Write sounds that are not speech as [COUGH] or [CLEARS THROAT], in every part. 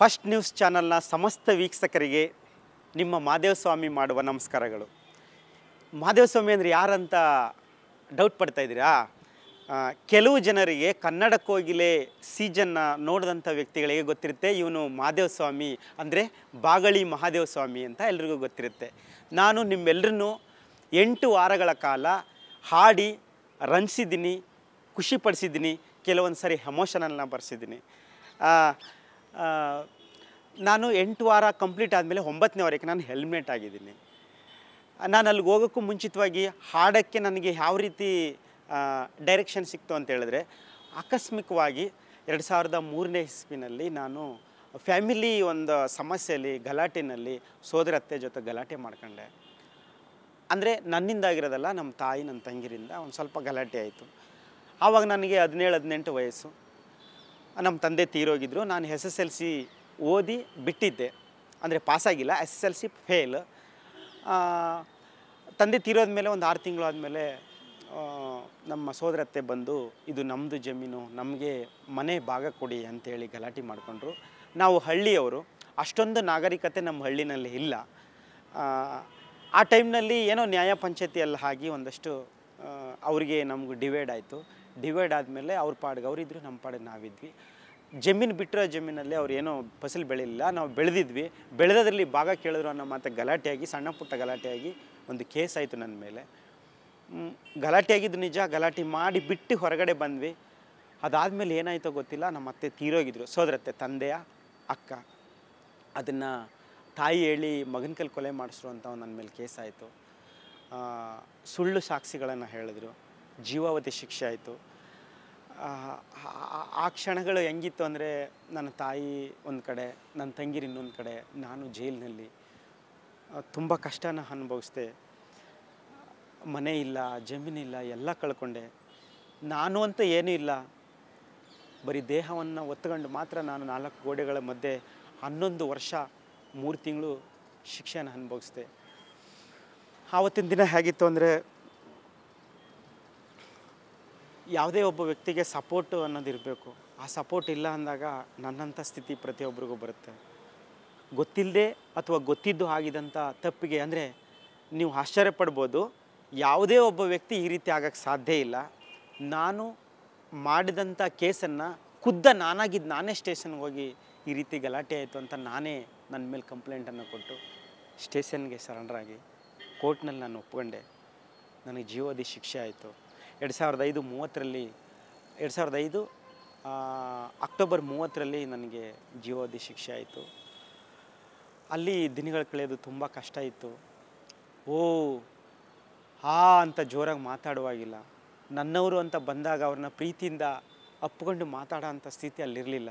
first news ಚಾನೆಲ್ನ ಸಮಸ್ತ ವೀಕ್ಷಕರಿಗೆ ನಿಮ್ಮ ಮಾದೇವಸ್ವಾಮಿ ಮಾಡುವ ನಮಸ್ಕಾರಗಳು ಮಾದೇವಸ್ವಾಮಿ ಅಂದರೆ ಯಾರಂತ ಡೌಟ್ ಪಡ್ತಾ ಇದ್ದೀರಾ ಕೆಲವು ಜನರಿಗೆ ಕನ್ನಡ ಕೋಗಿಲೆ ಸೀಜನ್ನ ನೋಡಿದಂಥ ವ್ಯಕ್ತಿಗಳಿಗೆ ಗೊತ್ತಿರುತ್ತೆ ಇವನು ಮಾದೇವಸ್ವಾಮಿ ಅಂದರೆ ಬಾಗಳಿ ಮಹಾದೇವಸ್ವಾಮಿ ಅಂತ ಎಲ್ರಿಗೂ ಗೊತ್ತಿರುತ್ತೆ ನಾನು ನಿಮ್ಮೆಲ್ಲರನ್ನೂ ಎಂಟು ವಾರಗಳ ಕಾಲ ಹಾಡಿ ರಂಜಿಸಿದ್ದೀನಿ ಖುಷಿಪಡಿಸಿದ್ದೀನಿ ಕೆಲವೊಂದು ಸಾರಿ ಎಮೋಷನಲ್ನ ಬರೆಸಿದ್ದೀನಿ ನಾನು ಎಂಟು ವಾರ ಕಂಪ್ಲೀಟ್ ಆದಮೇಲೆ ಒಂಬತ್ತನೇವರೆಗೆ ವಾರಕ್ಕೆ ನಾನು ಹೆಲ್ಮೆಟ್ ಆಗಿದ್ದೀನಿ ನಾನು ಅಲ್ಲಿಗೆ ಹೋಗೋಕ್ಕೂ ಮುಂಚಿತವಾಗಿ ಹಾಡಕ್ಕೆ ನನಗೆ ಯಾವ ರೀತಿ ಡೈರೆಕ್ಷನ್ ಸಿಕ್ತು ಅಂತ ಹೇಳಿದ್ರೆ ಆಕಸ್ಮಿಕವಾಗಿ ಎರಡು ಸಾವಿರದ ಮೂರನೇ ಇಸ್ವಿನಲ್ಲಿ ನಾನು ಫ್ಯಾಮಿಲಿ ಒಂದು ಸಮಸ್ಯೆಯಲ್ಲಿ ಗಲಾಟೆನಲ್ಲಿ ಸೋದರತ್ತೆ ಜೊತೆ ಗಲಾಟೆ ಮಾಡ್ಕೊಂಡೆ ಅಂದರೆ ನನ್ನಿಂದಾಗಿರೋದಲ್ಲ ನಮ್ಮ ತಾಯಿ ನನ್ನ ತಂಗಿರಿಂದ ಒಂದು ಸ್ವಲ್ಪ ಗಲಾಟೆ ಆಯಿತು ಆವಾಗ ನನಗೆ ಹದಿನೇಳು ಹದಿನೆಂಟು ವಯಸ್ಸು ನಮ್ಮ ತಂದೆ ತೀರೋಗಿದ್ರು ನಾನು ಎಸ್ ಎಸ್ ಎಲ್ ಸಿ ಓದಿ ಬಿಟ್ಟಿದ್ದೆ ಅಂದರೆ ಪಾಸಾಗಿಲ್ಲ S S L C fail ತಂದೆ ತೀರೋದ ಮೇಲೆ ಒಂದು ಆರು ತಿಂಗಳು ನಮ್ಮ ಸೋದರತ್ತೆ ಬಂದು ಇದು ನಮ್ಮದು ಜಮೀನು ನಮಗೆ ಮನೆ ಭಾಗ ಕೊಡಿ ಅಂತೇಳಿ ಗಲಾಟೆ ಮಾಡಿಕೊಂಡ್ರು ನಾವು ಹಳ್ಳಿಯವರು ಅಷ್ಟೊಂದು ನಾಗರಿಕತೆ ನಮ್ಮ ಹಳ್ಳಿನಲ್ಲಿ ಇಲ್ಲ ಆ ಟೈಮ್ನಲ್ಲಿ ಏನೋ ನ್ಯಾಯ ಪಂಚಾಯತಿಯಲ್ಲಿ ಹಾಕಿ ಒಂದಷ್ಟು ಅವರಿಗೆ ನಮಗೆ ಡಿವೈಡ್ ಆಯಿತು ಡಿವೈಡ್ ಆದಮೇಲೆ ಅವ್ರ ಪಾಡಿಗೆ ಅವರಿದ್ರು ನಮ್ಮ ಪಾಡಿಗೆ ನಾವಿದ್ವಿ ಜಮೀನು ಬಿಟ್ಟಿರೋ ಜಮೀನಲ್ಲಿ ಅವ್ರು ಏನೋ ಫಸಲು ಬೆಳೀಲಿಲ್ಲ ನಾವು ಬೆಳೆದಿದ್ವಿ ಬೆಳೆದದ್ರಲ್ಲಿ ಭಾಗ ಕೇಳಿದ್ರು ಅನ್ನೋ ಮಾತು ಗಲಾಟೆಯಾಗಿ ಸಣ್ಣ ಪುಟ್ಟ ಗಲಾಟೆಯಾಗಿ ಒಂದು ಕೇಸ್ ಆಯಿತು ನನ್ನ ಮೇಲೆ ಗಲಾಟೆಯಾಗಿದ್ದು ನಿಜ ಗಲಾಟೆ ಮಾಡಿ ಬಿಟ್ಟು ಹೊರಗಡೆ ಬಂದ್ವಿ ಅದಾದಮೇಲೆ ಏನಾಯ್ತೋ ಗೊತ್ತಿಲ್ಲ ನಮ್ಮ ಅತ್ತೆ ತೀರೋಗಿದ್ರು ಸೋದರತ್ತೆ ತಂದೆಯ ಅಕ್ಕ ಅದನ್ನು ತಾಯಿ ಹೇಳಿ ಮಗನ ಕೈಲಿ ಕೊಲೆ ಮಾಡಿಸ್ರು ಅಂತ ನನ್ನ ಮೇಲೆ ಕೇಸಾಯಿತು ಸುಳ್ಳು ಸಾಕ್ಷಿಗಳನ್ನು ಹೇಳಿದ್ರು ಜೀವಾವಧಿ ಶಿಕ್ಷೆ ಆಯಿತು ಆ ಕ್ಷಣಗಳು ಹೆಂಗಿತ್ತು ಅಂದರೆ ನನ್ನ ತಾಯಿ ಒಂದು ಕಡೆ ನನ್ನ ತಂಗಿರು ಇನ್ನೊಂದು ಕಡೆ ನಾನು ಜೈಲಿನಲ್ಲಿ ತುಂಬ ಕಷ್ಟನ ಅನುಭವಿಸ್ದೆ ಮನೆ ಇಲ್ಲ ಜಮೀನಿಲ್ಲ ಎಲ್ಲ ಕಳ್ಕೊಂಡೆ ನಾನು ಅಂತ ಏನೂ ಇಲ್ಲ ಬರೀ ದೇಹವನ್ನು ಒತ್ಕೊಂಡು ಮಾತ್ರ ನಾನು ನಾಲ್ಕು ಗೋಡೆಗಳ ಮಧ್ಯೆ ಹನ್ನೊಂದು ವರ್ಷ ಮೂರು ತಿಂಗಳು ಶಿಕ್ಷೆಯನ್ನು ಅನುಭವಿಸ್ದೆ ಆವತ್ತಿನ ದಿನ ಹೇಗಿತ್ತು ಅಂದರೆ ಯಾವುದೇ ಒಬ್ಬ ವ್ಯಕ್ತಿಗೆ ಸಪೋರ್ಟು ಅನ್ನೋದು ಇರಬೇಕು ಆ ಸಪೋರ್ಟ್ ಇಲ್ಲ ಅಂದಾಗ ನನ್ನಂಥ ಸ್ಥಿತಿ ಪ್ರತಿಯೊಬ್ಬರಿಗೂ ಬರುತ್ತೆ ಗೊತ್ತಿಲ್ಲದೆ ಅಥವಾ ಗೊತ್ತಿದ್ದು ಆಗಿದಂಥ ತಪ್ಪಿಗೆ ಅಂದರೆ ನೀವು ಆಶ್ಚರ್ಯ ಪಡ್ಬೋದು ಯಾವುದೇ ಒಬ್ಬ ವ್ಯಕ್ತಿ ಈ ರೀತಿ ಆಗೋಕ್ಕೆ ಸಾಧ್ಯ ಇಲ್ಲ ನಾನು ಮಾಡಿದಂಥ ಕೇಸನ್ನು ಖುದ್ದ ನಾನಾಗಿದ್ದು ನಾನೇ ಸ್ಟೇಷನ್ಗೆ ಹೋಗಿ ಈ ರೀತಿ ಗಲಾಟೆ ಆಯಿತು ಅಂತ ನಾನೇ ನನ್ನ ಮೇಲೆ ಕಂಪ್ಲೇಂಟನ್ನು ಕೊಟ್ಟು ಸ್ಟೇಷನ್ಗೆ ಸರೆಂಡ್ರಾಗಿ ಕೋರ್ಟ್ನಲ್ಲಿ ನಾನು ಒಪ್ಕೊಂಡೆ ನನಗೆ ಜೀವೋದಿ ಶಿಕ್ಷೆ ಆಯಿತು ಎರಡು ಸಾವಿರದ ಐದು ಮೂವತ್ತರಲ್ಲಿ ಎರಡು ಸಾವಿರದ ಐದು ಅಕ್ಟೋಬರ್ ಮೂವತ್ತರಲ್ಲಿ ನನಗೆ ಜೀವೋದಿ ಶಿಕ್ಷೆ ಆಯಿತು ಅಲ್ಲಿ ದಿನಗಳು ಕಳೆಯೋದು ತುಂಬ ಕಷ್ಟ ಇತ್ತು ಓ ಹಾ ಅಂತ ಜೋರಾಗಿ ಮಾತಾಡುವಾಗಿಲ್ಲ ನನ್ನವರು ಅಂತ ಬಂದಾಗ ಅವ್ರನ್ನ ಪ್ರೀತಿಯಿಂದ ಅಪ್ಕೊಂಡು ಮಾತಾಡೋ ಅಂಥ ಸ್ಥಿತಿ ಅಲ್ಲಿರಲಿಲ್ಲ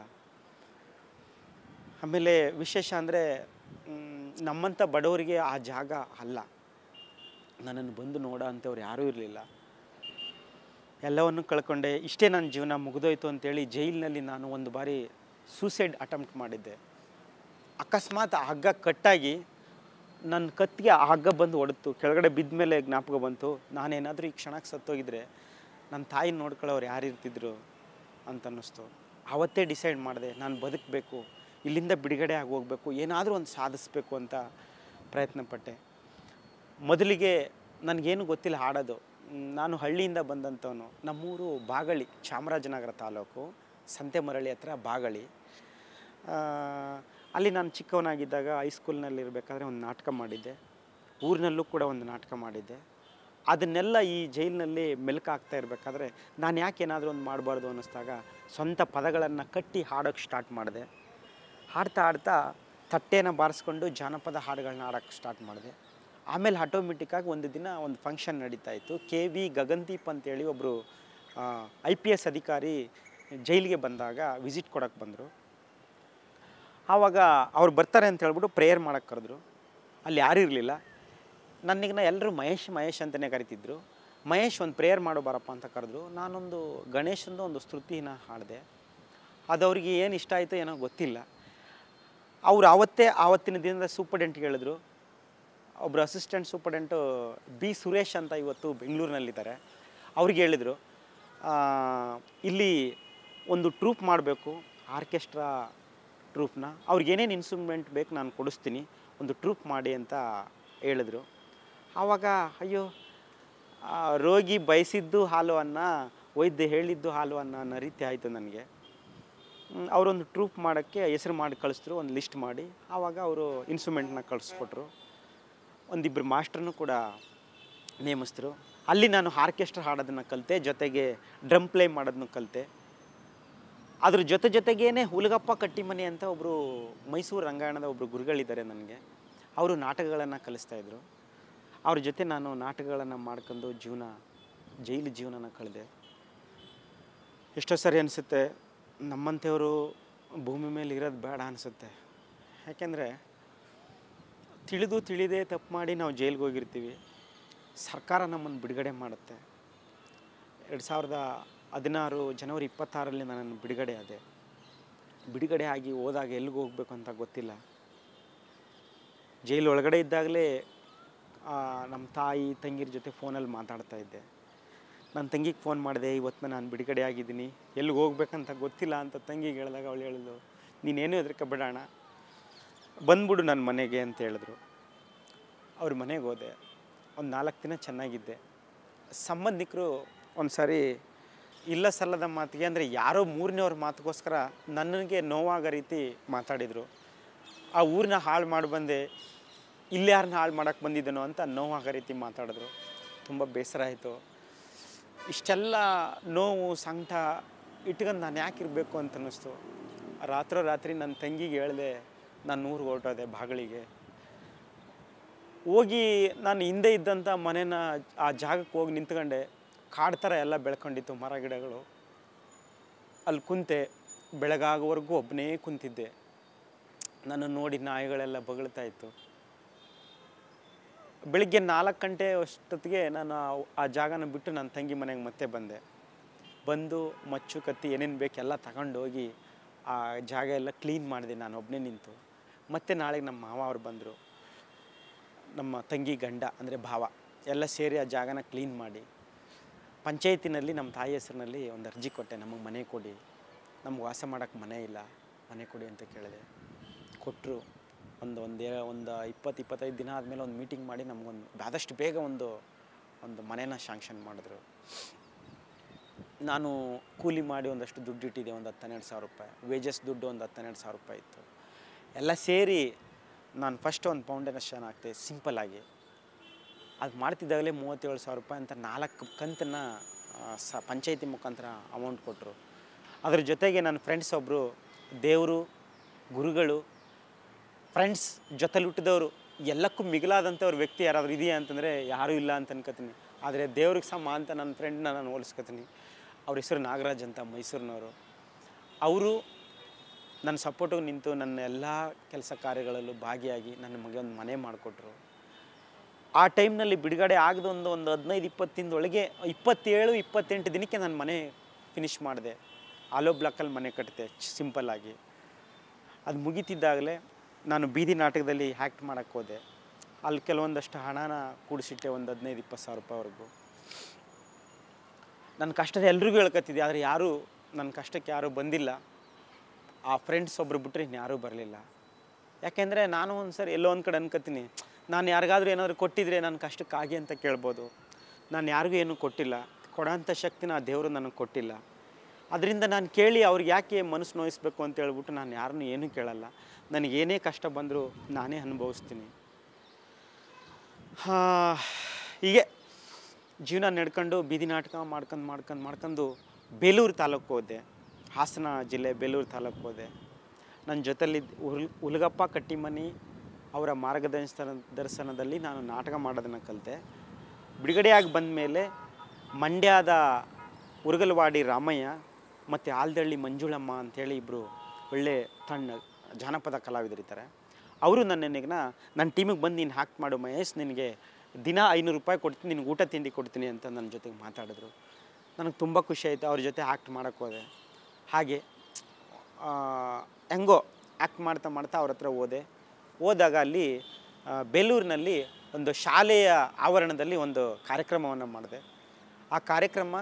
ಆಮೇಲೆ ವಿಶೇಷ ಅಂದರೆ ನಮ್ಮಂಥ ಬಡವರಿಗೆ ಆ ಜಾಗ ಅಲ್ಲ ನನ್ನನ್ನು ಬಂದು ನೋಡೋ ಅಂಥವ್ರು ಯಾರೂ ಇರಲಿಲ್ಲ ಎಲ್ಲವನ್ನು ಕಳ್ಕೊಂಡೆ ಇಷ್ಟೇ ನನ್ನ ಜೀವನ ಮುಗಿದೋಯ್ತು ಅಂತೇಳಿ ಜೈಲಿನಲ್ಲಿ ನಾನು ಒಂದು ಬಾರಿ ಸೂಸೈಡ್ ಅಟೆಂಪ್ಟ್ ಮಾಡಿದ್ದೆ ಅಕಸ್ಮಾತ್ ಹಗ್ಗ ಕಟ್ಟಾಗಿ ನನ್ನ ಕತ್ತಿಗೆ ಆ ಹಗ್ಗ ಬಂದು ಹೊಡೆತು ಕೆಳಗಡೆ ಬಿದ್ದ ಮೇಲೆ ಜ್ಞಾಪಕ ಬಂತು ನಾನೇನಾದರೂ ಈ ಕ್ಷಣಕ್ಕೆ ಸತ್ತೋಗಿದ್ರೆ ನನ್ನ ತಾಯಿ ನೋಡ್ಕೊಳ್ಳೋರು ಯಾರು ಇರ್ತಿದ್ರು ಅಂತ ಅನ್ನಿಸ್ತು ಆವತ್ತೇ ಡಿಸೈಡ್ ಮಾಡಿದೆ ನಾನು ಬದುಕಬೇಕು ಇಲ್ಲಿಂದ ಬಿಡುಗಡೆ ಆಗಿ ಹೋಗಬೇಕು ಏನಾದರೂ ಒಂದು ಸಾಧಿಸಬೇಕು ಅಂತ ಪ್ರಯತ್ನಪಟ್ಟೆ ಮೊದಲಿಗೆ ನನಗೇನು ಗೊತ್ತಿಲ್ಲ ಹಾಡೋದು ನಾನು ಹಳ್ಳಿಯಿಂದ ಬಂದಂಥವನು ನಮ್ಮೂರು ಬಾಗಳಿ ಚಾಮರಾಜನಗರ ತಾಲೂಕು ಸಂತೆಮರಳಿ ಹತ್ರ ಬಾಗಳಿ ಅಲ್ಲಿ ನಾನು ಚಿಕ್ಕವನಾಗಿದ್ದಾಗ ಹೈಸ್ಕೂಲ್ನಲ್ಲಿರಬೇಕಾದ್ರೆ ಒಂದು ನಾಟಕ ಮಾಡಿದ್ದೆ ಊರಿನಲ್ಲೂ ಕೂಡ ಒಂದು ನಾಟಕ ಮಾಡಿದ್ದೆ ಅದನ್ನೆಲ್ಲ ಈ ಜೈಲಿನಲ್ಲಿ ಮೆಲುಕಾಗ್ತಾ ಇರಬೇಕಾದ್ರೆ ನಾನು ಯಾಕೆ ಏನಾದರೂ ಒಂದು ಮಾಡಬಾರ್ದು ಅನ್ನಿಸ್ದಾಗ ಸ್ವಂತ ಪದಗಳನ್ನು ಕಟ್ಟಿ ಹಾಡೋಕ್ಕೆ ಸ್ಟಾರ್ಟ್ ಮಾಡಿದೆ ಹಾಡ್ತಾ ಹಾಡ್ತಾ ತಟ್ಟೆನ ಬಾರಿಸ್ಕೊಂಡು ಜಾನಪದ ಹಾಡುಗಳನ್ನ ಹಾಡೋಕ್ಕೆ ಸ್ಟಾರ್ಟ್ ಮಾಡಿದೆ ಆಮೇಲೆ ಆಟೋಮೆಟಿಕ್ಕಾಗಿ ಒಂದು ದಿನ ಒಂದು ಫಂಕ್ಷನ್ ನಡೀತಾ ಇತ್ತು ಕೆ ವಿ ಗಗನ್ದೀಪ್ ಅಂತೇಳಿ ಒಬ್ಬರು ಐ ಪಿ ಎಸ್ ಅಧಿಕಾರಿ ಜೈಲಿಗೆ ಬಂದಾಗ ವಿಸಿಟ್ ಕೊಡೋಕ್ಕೆ ಬಂದರು ಆವಾಗ ಅವ್ರು ಬರ್ತಾರೆ ಅಂತ ಹೇಳ್ಬಿಟ್ಟು ಪ್ರೇಯರ್ ಮಾಡಕ್ಕೆ ಕರೆದ್ರು ಅಲ್ಲಿ ಯಾರು ಇರಲಿಲ್ಲ ನನಗೆ ಎಲ್ಲರೂ ಮಹೇಶ್ ಮಹೇಶ್ ಅಂತಲೇ ಕರಿತಿದ್ರು ಮಹೇಶ್ ಒಂದು ಪ್ರೇಯರ್ ಮಾಡೋ ಬರಪ್ಪ ಅಂತ ಕರೆದ್ರು ನಾನೊಂದು ಗಣೇಶಂದು ಒಂದು ಸ್ತೃತಿನ ಹಾಡಿದೆ ಅದು ಅವ್ರಿಗೆ ಏನು ಇಷ್ಟ ಆಯಿತು ಏನೋ ಗೊತ್ತಿಲ್ಲ ಅವ್ರು ಆವತ್ತೇ ಆವತ್ತಿನ ದಿನದ ಸೂಪರ್ಡೆಂಟ್ಗೆ ಹೇಳಿದ್ರು ಒಬ್ಬರು ಅಸಿಸ್ಟೆಂಟ್ ಸೂಪರ್ಡೆಂಟು ಬಿ ಸುರೇಶ್ ಅಂತ ಇವತ್ತು ಬೆಂಗಳೂರಿನಲ್ಲಿದ್ದಾರೆ ಅವ್ರಿಗೆ ಹೇಳಿದರು ಇಲ್ಲಿ ಒಂದು ಟ್ರೂಪ್ ಮಾಡಬೇಕು ಆರ್ಕೆಸ್ಟ್ರಾ ಟ್ರೂಪ್ನ ಅವ್ರಿಗೆ ಏನೇನು ಇನ್ಸ್ಟ್ರೂಮೆಂಟ್ ಬೇಕು ನಾನು ಕೊಡಿಸ್ತೀನಿ ಒಂದು ಟ್ರೂಪ್ ಮಾಡಿ ಅಂತ ಹೇಳಿದರು ಆವಾಗ ಅಯ್ಯೋ ರೋಗಿ ಬಯಸಿದ್ದು ಹಾಲು ಅನ್ನ ವೈದ್ಯ ಹೇಳಿದ್ದು ಹಾಲು ಅನ್ನ ಅನ್ನೋ ರೀತಿ ಆಯಿತು ನನಗೆ ಅವರೊಂದು ಟ್ರೂಪ್ ಮಾಡೋಕ್ಕೆ ಹೆಸರು ಮಾಡಿ ಕಳಿಸಿದ್ರು ಒಂದು ಲಿಸ್ಟ್ ಮಾಡಿ ಆವಾಗ ಅವರು ಇನ್ಸ್ಟ್ರೂಮೆಂಟ್ನ ಕಳಿಸ್ಕೊಟ್ರು ಒಂದಿಬ್ಬರು ಮಾಸ್ಟ್ರನ್ನು ಕೂಡ ನೇಮಿಸಿದ್ರು ಅಲ್ಲಿ ನಾನು ಆರ್ಕೆಸ್ಟ್ರಾ ಹಾಡೋದನ್ನು ಕಲಿತೆ ಜೊತೆಗೆ ಡ್ರಮ್ ಪ್ಲೇ ಮಾಡೋದನ್ನು ಕಲಿತೆ ಅದ್ರ ಜೊತೆ ಜೊತೆಗೇನೆ ಹುಲಗಪ್ಪ ಕಟ್ಟಿಮನೆ ಅಂತ ಒಬ್ಬರು ಮೈಸೂರು ರಂಗಾಯಣದ ಒಬ್ಬರು ಗುರುಗಳಿದ್ದಾರೆ ನನಗೆ ಅವರು ನಾಟಕಗಳನ್ನು ಕಲಿಸ್ತಾ ಕಲಿಸ್ತಾಯಿದ್ರು ಅವ್ರ ಜೊತೆ ನಾನು ನಾಟಕಗಳನ್ನು ಮಾಡ್ಕೊಂಡು ಜೀವನ ಜೈಲು ಜೀವನನ ಕಳೆದೆ ಎಷ್ಟೋ ಸರಿ ಅನಿಸುತ್ತೆ ನಮ್ಮಂಥವರು ಭೂಮಿ ಮೇಲೆ ಇರೋದು ಬೇಡ ಅನಿಸುತ್ತೆ ಯಾಕೆಂದರೆ ತಿಳಿದು ತಿಳಿದೇ ತಪ್ಪು ಮಾಡಿ ನಾವು ಜೈಲಿಗೆ ಹೋಗಿರ್ತೀವಿ ಸರ್ಕಾರ ನಮ್ಮನ್ನು ಬಿಡುಗಡೆ ಮಾಡುತ್ತೆ ಎರಡು ಸಾವಿರದ ಹದಿನಾರು ಜನವರಿ ಇಪ್ಪತ್ತಾರಲ್ಲಿ ನನ್ನನ್ನು ಬಿಡುಗಡೆ ಆದೆ ಬಿಡುಗಡೆ ಆಗಿ ಹೋದಾಗ ಎಲ್ಲಿಗೆ ಹೋಗಬೇಕು ಅಂತ ಗೊತ್ತಿಲ್ಲ ಜೈಲು ಒಳಗಡೆ ಇದ್ದಾಗಲೇ ನಮ್ಮ ತಾಯಿ ತಂಗಿರ ಜೊತೆ ಫೋನಲ್ಲಿ ಮಾತಾಡ್ತಾ ಇದ್ದೆ ನನ್ನ ತಂಗಿಗೆ ಫೋನ್ ಮಾಡಿದೆ ಇವತ್ತು ನಾನು ಬಿಡುಗಡೆ ಆಗಿದ್ದೀನಿ ಎಲ್ಲಿಗೆ ಹೋಗ್ಬೇಕಂತ ಗೊತ್ತಿಲ್ಲ ಅಂತ ತಂಗಿಗೆ ಹೇಳಿದಾಗ ಅವಳು ಹೇಳಿದ್ಲು ನೀನೇನು ಬಿಡೋಣ ಬಂದ್ಬಿಡು ನನ್ನ ಮನೆಗೆ ಅಂತ ಹೇಳಿದ್ರು ಅವ್ರ ಮನೆಗೆ ಹೋದೆ ಒಂದು ನಾಲ್ಕು ದಿನ ಚೆನ್ನಾಗಿದ್ದೆ ಸಂಬಂಧಿಕರು ಒಂದು ಸಾರಿ ಇಲ್ಲ ಸಲ್ಲದ ಮಾತಿಗೆ ಅಂದರೆ ಯಾರೋ ಅವ್ರ ಮಾತಿಗೋಸ್ಕರ ನನಗೆ ನೋವಾಗೋ ರೀತಿ ಮಾತಾಡಿದರು ಆ ಊರನ್ನ ಹಾಳು ಮಾಡಿ ಬಂದೆ ಇಲ್ಲಾರನ್ನ ಹಾಳು ಮಾಡೋಕ್ಕೆ ಬಂದಿದ್ದೇನೋ ಅಂತ ನೋವಾಗೋ ರೀತಿ ಮಾತಾಡಿದ್ರು ತುಂಬ ಬೇಸರ ಆಯಿತು ಇಷ್ಟೆಲ್ಲ ನೋವು ಸಂಕಟ ಇಟ್ಕೊಂಡು ನಾನು ಯಾಕೆ ಇರಬೇಕು ಅಂತ ಅನ್ನಿಸ್ತು ರಾತ್ರೋ ರಾತ್ರಿ ನನ್ನ ತಂಗಿಗೆ ಹೇಳಿದೆ ನಾನು ನೂರು ಹೊರಟೋದೆ ಬಾಗಿಲಿಗೆ ಹೋಗಿ ನಾನು ಹಿಂದೆ ಇದ್ದಂಥ ಮನೇನ ಆ ಜಾಗಕ್ಕೆ ಹೋಗಿ ನಿಂತ್ಕೊಂಡೆ ಕಾಡು ಥರ ಎಲ್ಲ ಬೆಳ್ಕೊಂಡಿತ್ತು ಮರ ಗಿಡಗಳು ಅಲ್ಲಿ ಕುಂತೆ ಬೆಳಗಾಗೋವರೆಗೂ ಒಬ್ಬನೇ ಕುಂತಿದ್ದೆ ನಾನು ನೋಡಿ ನಾಯಿಗಳೆಲ್ಲ ಬಗಳ್ತಾ ಇತ್ತು ಬೆಳಿಗ್ಗೆ ನಾಲ್ಕು ಗಂಟೆ ಅಷ್ಟೊತ್ತಿಗೆ ನಾನು ಆ ಜಾಗನ ಬಿಟ್ಟು ನನ್ನ ತಂಗಿ ಮನೆಗೆ ಮತ್ತೆ ಬಂದೆ ಬಂದು ಮಚ್ಚು ಕತ್ತಿ ಏನೇನು ಬೇಕೆಲ್ಲ ತಗೊಂಡೋಗಿ ಆ ಜಾಗ ಎಲ್ಲ ಕ್ಲೀನ್ ಮಾಡಿದೆ ನಾನು ಒಬ್ಬನೇ ನಿಂತು ಮತ್ತು ನಾಳೆಗೆ ನಮ್ಮ ಮಾವ ಅವ್ರು ಬಂದರು ನಮ್ಮ ತಂಗಿ ಗಂಡ ಅಂದರೆ ಭಾವ ಎಲ್ಲ ಸೇರಿ ಆ ಜಾಗನ ಕ್ಲೀನ್ ಮಾಡಿ ಪಂಚಾಯತಿನಲ್ಲಿ ನಮ್ಮ ತಾಯಿ ಹೆಸರಿನಲ್ಲಿ ಒಂದು ಅರ್ಜಿ ಕೊಟ್ಟೆ ನಮಗೆ ಮನೆ ಕೊಡಿ ನಮ್ಗೆ ವಾಸ ಮಾಡೋಕ್ಕೆ ಮನೆ ಇಲ್ಲ ಮನೆ ಕೊಡಿ ಅಂತ ಕೇಳಿದೆ ಕೊಟ್ಟರು ಒಂದು ಒಂದೇ ಒಂದು ಇಪ್ಪತ್ತು ಇಪ್ಪತ್ತೈದು ದಿನ ಆದಮೇಲೆ ಒಂದು ಮೀಟಿಂಗ್ ಮಾಡಿ ನಮಗೊಂದು ಆದಷ್ಟು ಬೇಗ ಒಂದು ಒಂದು ಮನೇನ ಶಾಂಕ್ಷನ್ ಮಾಡಿದ್ರು ನಾನು ಕೂಲಿ ಮಾಡಿ ಒಂದಷ್ಟು ದುಡ್ಡು ಇಟ್ಟಿದ್ದೆ ಒಂದು ಹತ್ತು ಸಾವಿರ ರೂಪಾಯಿ ವೇಜಸ್ ದುಡ್ಡು ಒಂದು ಹತ್ತು ಸಾವಿರ ರೂಪಾಯಿ ಇತ್ತು ಎಲ್ಲ ಸೇರಿ ನಾನು ಫಸ್ಟ್ ಒಂದು ಫೌಂಡೇಶನ್ ಹಾಕ್ತೆ ಸಿಂಪಲ್ಲಾಗಿ ಅದು ಮಾಡ್ತಿದ್ದಾಗಲೇ ಮೂವತ್ತೇಳು ಸಾವಿರ ರೂಪಾಯಿ ಅಂತ ನಾಲ್ಕು ಕಂತನ್ನು ಸ ಪಂಚಾಯತಿ ಮುಖಾಂತರ ಅಮೌಂಟ್ ಕೊಟ್ಟರು ಅದ್ರ ಜೊತೆಗೆ ನನ್ನ ಫ್ರೆಂಡ್ಸ್ ಒಬ್ಬರು ದೇವರು ಗುರುಗಳು ಫ್ರೆಂಡ್ಸ್ ಜೊತೆಲಿ ಹುಟ್ಟಿದವರು ಎಲ್ಲಕ್ಕೂ ಮಿಗಿಲಾದಂಥವ್ರ ವ್ಯಕ್ತಿ ಯಾರಾದರೂ ಇದೆಯಾ ಅಂತಂದರೆ ಯಾರೂ ಇಲ್ಲ ಅಂತ ಅನ್ಕೋತೀನಿ ಆದರೆ ದೇವ್ರಿಗೆ ಸಮ ಅಂತ ನನ್ನ ಫ್ರೆಂಡ್ನ ನಾನು ಹೋಲಿಸ್ಕೊತೀನಿ ಅವ್ರ ಹೆಸರು ನಾಗರಾಜ್ ಅಂತ ಮೈಸೂರಿನವರು ಅವರು ನನ್ನ ಸಪೋರ್ಟಿಗೆ ನಿಂತು ನನ್ನ ಎಲ್ಲ ಕೆಲಸ ಕಾರ್ಯಗಳಲ್ಲೂ ಭಾಗಿಯಾಗಿ ನನ್ನ ಮಗ ಒಂದು ಮನೆ ಮಾಡಿಕೊಟ್ರು ಆ ಟೈಮ್ನಲ್ಲಿ ಬಿಡುಗಡೆ ಆಗದ ಒಂದು ಒಂದು ಹದಿನೈದು ಇಪ್ಪತ್ತಿಂದೊಳಗೆ ಇಪ್ಪತ್ತೇಳು ಇಪ್ಪತ್ತೆಂಟು ದಿನಕ್ಕೆ ನಾನು ಮನೆ ಫಿನಿಷ್ ಮಾಡಿದೆ ಆಲೋ ಬ್ಲಾಕಲ್ಲಿ ಮನೆ ಕಟ್ಟಿದೆ ಸಿಂಪಲ್ಲಾಗಿ ಅದು ಮುಗಿತಿದ್ದಾಗಲೇ ನಾನು ಬೀದಿ ನಾಟಕದಲ್ಲಿ ಹ್ಯಾಕ್ಟ್ ಮಾಡೋಕ್ಕೆ ಹೋದೆ ಅಲ್ಲಿ ಕೆಲವೊಂದಷ್ಟು ಹಣನ ಕೂಡಿಸಿಟ್ಟೆ ಒಂದು ಹದಿನೈದು ಇಪ್ಪತ್ತು ಸಾವಿರ ರೂಪಾಯಿವರೆಗೂ ನನ್ನ ಕಷ್ಟ ಎಲ್ರಿಗೂ ಹೇಳ್ಕತ್ತಿದ್ದೆ ಆದರೆ ಯಾರೂ ನನ್ನ ಕಷ್ಟಕ್ಕೆ ಯಾರೂ ಬಂದಿಲ್ಲ ಆ ಫ್ರೆಂಡ್ಸ್ ಒಬ್ರು ಬಿಟ್ಟರೆ ಇನ್ಯಾರೂ ಬರಲಿಲ್ಲ ಯಾಕೆಂದರೆ ನಾನು ಒಂದು ಸರಿ ಎಲ್ಲೋ ಒಂದು ಕಡೆ ಅನ್ಕೋತೀನಿ ನಾನು ಯಾರಿಗಾದ್ರೂ ಏನಾದರೂ ಕೊಟ್ಟಿದ್ರೆ ನನ್ನ ಕಷ್ಟಕ್ಕಾಗಿ ಅಂತ ಕೇಳ್ಬೋದು ನಾನು ಯಾರಿಗೂ ಏನೂ ಕೊಟ್ಟಿಲ್ಲ ಕೊಡೋಂಥ ಶಕ್ತಿನ ಆ ದೇವರು ನನಗೆ ಕೊಟ್ಟಿಲ್ಲ ಅದರಿಂದ ನಾನು ಕೇಳಿ ಅವ್ರಿಗೆ ಯಾಕೆ ಮನಸ್ಸು ನೋಯಿಸ್ಬೇಕು ಅಂತ ಹೇಳ್ಬಿಟ್ಟು ನಾನು ಯಾರನ್ನೂ ಏನೂ ಕೇಳಲ್ಲ ನನಗೇನೇ ಕಷ್ಟ ಬಂದರೂ ನಾನೇ ಅನುಭವಿಸ್ತೀನಿ ಹೀಗೆ ಜೀವನ ನಡ್ಕೊಂಡು ಬೀದಿ ನಾಟಕ ಮಾಡ್ಕೊಂಡು ಮಾಡ್ಕೊಂಡು ಮಾಡ್ಕೊಂಡು ಬೇಲೂರು ತಾಲೂಕು ಹೋದೆ ಹಾಸನ ಜಿಲ್ಲೆ ಬೇಲೂರು ತಾಲೂಕು ಹೋದೆ ನನ್ನ ಜೊತೆಲಿದ್ದ ಉಲ್ ಹುಲಗಪ್ಪ ಕಟ್ಟಿಮನಿ ಅವರ ಮಾರ್ಗದರ್ಶನ ದರ್ಶನದಲ್ಲಿ ನಾನು ನಾಟಕ ಮಾಡೋದನ್ನು ಕಲಿತೆ ಬಿಡುಗಡೆಯಾಗಿ ಬಂದ ಮೇಲೆ ಮಂಡ್ಯದ ಉರುಗಲ್ವಾಡಿ ರಾಮಯ್ಯ ಮತ್ತು ಆಲ್ದಳ್ಳಿ ಮಂಜುಳಮ್ಮ ಅಂಥೇಳಿ ಇಬ್ಬರು ಒಳ್ಳೆ ತಣ್ಣ ಜಾನಪದ ಕಲಾವಿದರಿದ್ದಾರೆ ಅವರು ನನ್ನನ್ನ ನನ್ನ ಟೀಮಿಗೆ ಬಂದು ನೀನು ಹ್ಯಾಕ್ಟ್ ಮಾಡು ಮಹೇಶ್ ನಿನಗೆ ದಿನ ಐನೂರು ರೂಪಾಯಿ ಕೊಡ್ತೀನಿ ನಿನಗೆ ಊಟ ತಿಂಡಿ ಕೊಡ್ತೀನಿ ಅಂತ ನನ್ನ ಜೊತೆಗೆ ಮಾತಾಡಿದ್ರು ನನಗೆ ತುಂಬ ಖುಷಿ ಆಯಿತು ಅವ್ರ ಜೊತೆ ಆ್ಯಕ್ಟ್ ಮಾಡೋಕ್ಕೋದೆ ಹಾಗೆ ಹೆಂಗೋ ಆ್ಯಕ್ಟ್ ಮಾಡ್ತಾ ಮಾಡ್ತಾ ಅವ್ರ ಹತ್ರ ಓದೆ ಹೋದಾಗ ಅಲ್ಲಿ ಬೇಲೂರಿನಲ್ಲಿ ಒಂದು ಶಾಲೆಯ ಆವರಣದಲ್ಲಿ ಒಂದು ಕಾರ್ಯಕ್ರಮವನ್ನು ಮಾಡಿದೆ ಆ ಕಾರ್ಯಕ್ರಮ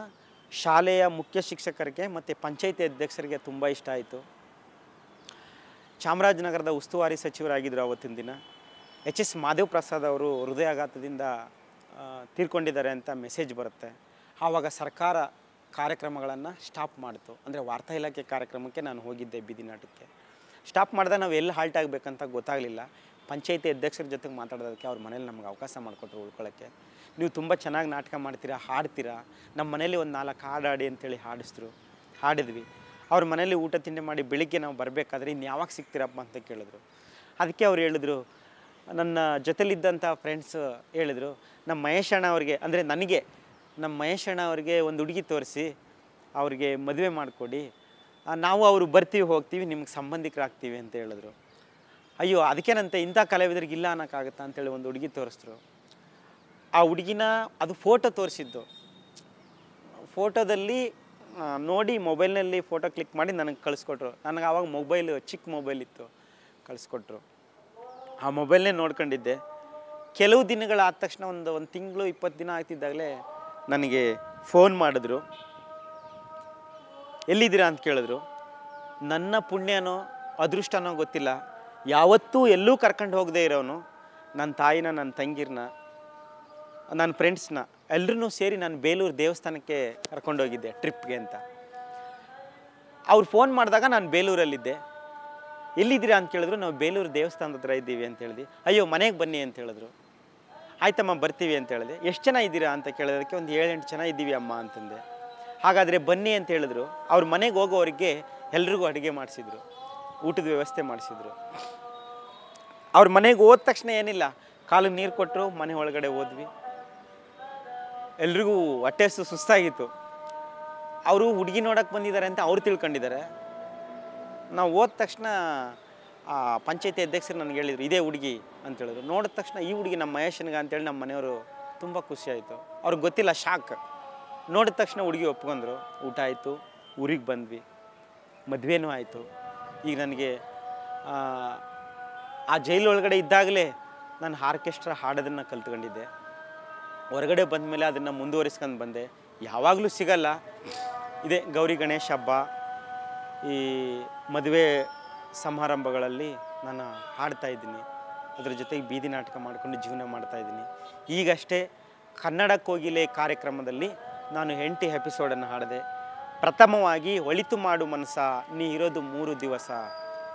ಶಾಲೆಯ ಮುಖ್ಯ ಶಿಕ್ಷಕರಿಗೆ ಮತ್ತು ಪಂಚಾಯಿತಿ ಅಧ್ಯಕ್ಷರಿಗೆ ತುಂಬ ಇಷ್ಟ ಆಯಿತು ಚಾಮರಾಜನಗರದ ಉಸ್ತುವಾರಿ ಸಚಿವರಾಗಿದ್ದರು ಆವತ್ತಿನ ದಿನ ಎಚ್ ಎಸ್ ಮಾದೇವ್ ಪ್ರಸಾದ್ ಅವರು ಹೃದಯಾಘಾತದಿಂದ ತೀರ್ಕೊಂಡಿದ್ದಾರೆ ಅಂತ ಮೆಸೇಜ್ ಬರುತ್ತೆ ಆವಾಗ ಸರ್ಕಾರ ಕಾರ್ಯಕ್ರಮಗಳನ್ನು ಸ್ಟಾಪ್ ಮಾಡ್ತು ಅಂದರೆ ವಾರ್ತಾ ಇಲಾಖೆ ಕಾರ್ಯಕ್ರಮಕ್ಕೆ ನಾನು ಹೋಗಿದ್ದೆ ನಾಟಕಕ್ಕೆ ಸ್ಟಾಪ್ ಮಾಡಿದಾಗ ನಾವು ಎಲ್ಲಿ ಹಾಲ್ಟ್ ಆಗಬೇಕಂತ ಗೊತ್ತಾಗಲಿಲ್ಲ ಪಂಚಾಯತಿ ಅಧ್ಯಕ್ಷರ ಜೊತೆಗೆ ಮಾತಾಡೋದಕ್ಕೆ ಅವ್ರ ಮನೇಲಿ ನಮ್ಗೆ ಅವಕಾಶ ಮಾಡಿಕೊಟ್ರು ಉಳ್ಕೊಳ್ಳೋಕ್ಕೆ ನೀವು ತುಂಬ ಚೆನ್ನಾಗಿ ನಾಟಕ ಮಾಡ್ತೀರಾ ಹಾಡ್ತೀರಾ ನಮ್ಮ ಮನೇಲಿ ಒಂದು ನಾಲ್ಕು ಹಾಡು ಹಾಡಿ ಅಂತೇಳಿ ಹಾಡಿಸಿದ್ರು ಹಾಡಿದ್ವಿ ಅವ್ರ ಮನೇಲಿ ಊಟ ತಿಂಡಿ ಮಾಡಿ ಬೆಳಿಗ್ಗೆ ನಾವು ಬರಬೇಕಾದ್ರೆ ಇನ್ನು ಯಾವಾಗ ಸಿಗ್ತೀರಪ್ಪ ಅಂತ ಕೇಳಿದ್ರು ಅದಕ್ಕೆ ಅವ್ರು ಹೇಳಿದ್ರು ನನ್ನ ಜೊತೆಲಿದ್ದಂಥ ಫ್ರೆಂಡ್ಸ್ ಹೇಳಿದರು ನಮ್ಮ ಮಹೇಶ್ ಅಣ್ಣ ಅವ್ರಿಗೆ ಅಂದರೆ ನನಗೆ ನಮ್ಮ ಮಹೇಶ್ ಅಣ್ಣ ಅವ್ರಿಗೆ ಒಂದು ಹುಡುಗಿ ತೋರಿಸಿ ಅವ್ರಿಗೆ ಮದುವೆ ಮಾಡಿಕೊಡಿ ನಾವು ಅವರು ಬರ್ತೀವಿ ಹೋಗ್ತೀವಿ ನಿಮ್ಗೆ ಸಂಬಂಧಿಕರಾಗ್ತೀವಿ ಅಂತ ಹೇಳಿದ್ರು ಅಯ್ಯೋ ಅದಕ್ಕೇನಂತೆ ಇಂಥ ಕಲಾವಿದರಿಗೆ ಇಲ್ಲ ಅನ್ನೋಕ್ಕಾಗತ್ತಾ ಅಂತೇಳಿ ಒಂದು ಹುಡುಗಿ ತೋರಿಸಿದ್ರು ಆ ಹುಡುಗಿನ ಅದು ಫೋಟೋ ತೋರಿಸಿದ್ದು ಫೋಟೋದಲ್ಲಿ ನೋಡಿ ಮೊಬೈಲ್ನಲ್ಲಿ ಫೋಟೋ ಕ್ಲಿಕ್ ಮಾಡಿ ನನಗೆ ಕಳಿಸ್ಕೊಟ್ರು ನನಗೆ ಆವಾಗ ಮೊಬೈಲ್ ಚಿಕ್ಕ ಮೊಬೈಲ್ ಇತ್ತು ಕಳಿಸ್ಕೊಟ್ರು ಆ ಮೊಬೈಲ್ನೇ ನೋಡ್ಕೊಂಡಿದ್ದೆ ಕೆಲವು ದಿನಗಳಾದ ತಕ್ಷಣ ಒಂದು ಒಂದು ತಿಂಗಳು ಇಪ್ಪತ್ತು ದಿನ ಆಗ್ತಿದ್ದಾಗಲೇ ನನಗೆ ಫೋನ್ ಮಾಡಿದ್ರು ಎಲ್ಲಿದ್ದೀರಾ ಅಂತ ಕೇಳಿದ್ರು ನನ್ನ ಪುಣ್ಯನೋ ಅದೃಷ್ಟನೋ ಗೊತ್ತಿಲ್ಲ ಯಾವತ್ತೂ ಎಲ್ಲೂ ಕರ್ಕೊಂಡು ಹೋಗದೆ ಇರೋನು ನನ್ನ ತಾಯಿನ ನನ್ನ ತಂಗಿರನ್ನ ನನ್ನ ಫ್ರೆಂಡ್ಸ್ನ ಎಲ್ಲರೂ ಸೇರಿ ನಾನು ಬೇಲೂರು ದೇವಸ್ಥಾನಕ್ಕೆ ಕರ್ಕೊಂಡೋಗಿದ್ದೆ ಟ್ರಿಪ್ಗೆ ಅಂತ ಅವ್ರು ಫೋನ್ ಮಾಡಿದಾಗ ನಾನು ಬೇಲೂರಲ್ಲಿದ್ದೆ ಎಲ್ಲಿದ್ದೀರಾ ಅಂತ ಕೇಳಿದ್ರು ನಾವು ಬೇಲೂರು ದೇವಸ್ಥಾನದ ಹತ್ರ ಇದ್ದೀವಿ ಅಂತ ಹೇಳಿದ್ವಿ ಅಯ್ಯೋ ಮನೆಗೆ ಬನ್ನಿ ಅಂತ ಹೇಳಿದ್ರು ಆಯ್ತಮ್ಮ ಬರ್ತೀವಿ ಅಂತ ಹೇಳಿದೆ ಎಷ್ಟು ಜನ ಇದ್ದೀರಾ ಅಂತ ಕೇಳೋದಕ್ಕೆ ಒಂದು ಏಳೆಂಟು ಜನ ಇದ್ದೀವಿ ಅಮ್ಮ ಅಂತಂದೆ ಹಾಗಾದರೆ ಬನ್ನಿ ಅಂತ ಹೇಳಿದ್ರು ಅವ್ರ ಮನೆಗೆ ಹೋಗೋವ್ರಿಗೆ ಎಲ್ರಿಗೂ ಅಡುಗೆ ಮಾಡಿಸಿದ್ರು ಊಟದ ವ್ಯವಸ್ಥೆ ಮಾಡಿಸಿದ್ರು ಅವ್ರ ಮನೆಗೆ ಹೋದ ತಕ್ಷಣ ಏನಿಲ್ಲ ಕಾಲಿಗೆ ನೀರು ಕೊಟ್ಟರು ಮನೆ ಒಳಗಡೆ ಹೋದ್ವಿ ಎಲ್ರಿಗೂ ಹೊಟ್ಟೆ ಹಸು ಸುಸ್ತಾಗಿತ್ತು ಅವರು ಹುಡುಗಿ ನೋಡೋಕೆ ಬಂದಿದ್ದಾರೆ ಅಂತ ಅವ್ರು ತಿಳ್ಕೊಂಡಿದ್ದಾರೆ ನಾವು ಹೋದ ತಕ್ಷಣ ಆ ಪಂಚಾಯತಿ ಅಧ್ಯಕ್ಷರು ನನಗೆ ಹೇಳಿದರು ಇದೇ ಹುಡುಗಿ ಅಂತ ಹೇಳಿದ್ರು ನೋಡಿದ ತಕ್ಷಣ ಈ ಹುಡುಗಿ ನಮ್ಮ ಮಹೇಶನ್ಗೆ ಅಂತೇಳಿ ನಮ್ಮ ಮನೆಯವರು ತುಂಬ ಖುಷಿಯಾಯಿತು ಅವ್ರಿಗೆ ಗೊತ್ತಿಲ್ಲ ಶಾಕ್ ನೋಡಿದ ತಕ್ಷಣ ಹುಡುಗಿ ಒಪ್ಕೊಂಡ್ರು ಊಟ ಆಯಿತು ಊರಿಗೆ ಬಂದ್ವಿ ಮದುವೆನೂ ಆಯಿತು ಈಗ ನನಗೆ ಆ ಜೈಲೊಳಗಡೆ ಇದ್ದಾಗಲೇ ನಾನು ಆರ್ಕೆಸ್ಟ್ರಾ ಹಾಡೋದನ್ನು ಕಲ್ತ್ಕೊಂಡಿದ್ದೆ ಹೊರಗಡೆ ಬಂದ ಮೇಲೆ ಅದನ್ನು ಮುಂದುವರಿಸ್ಕೊಂಡು ಬಂದೆ ಯಾವಾಗಲೂ ಸಿಗಲ್ಲ ಇದೇ ಗೌರಿ ಗಣೇಶ ಹಬ್ಬ ಈ ಮದುವೆ ಸಮಾರಂಭಗಳಲ್ಲಿ ನಾನು ಹಾಡ್ತಾ ಇದ್ದೀನಿ ಅದ್ರ ಜೊತೆಗೆ ಬೀದಿ ನಾಟಕ ಮಾಡಿಕೊಂಡು ಜೀವನ ಮಾಡ್ತಾಯಿದ್ದೀನಿ ಈಗಷ್ಟೇ ಕನ್ನಡ ಕೋಗಿಲೆ ಕಾರ್ಯಕ್ರಮದಲ್ಲಿ ನಾನು ಎಂಟಿ ಎಪಿಸೋಡನ್ನು ಹಾಡಿದೆ ಪ್ರಥಮವಾಗಿ ಒಳಿತು ಮಾಡು ಮನಸ ನೀ ಇರೋದು ಮೂರು ದಿವಸ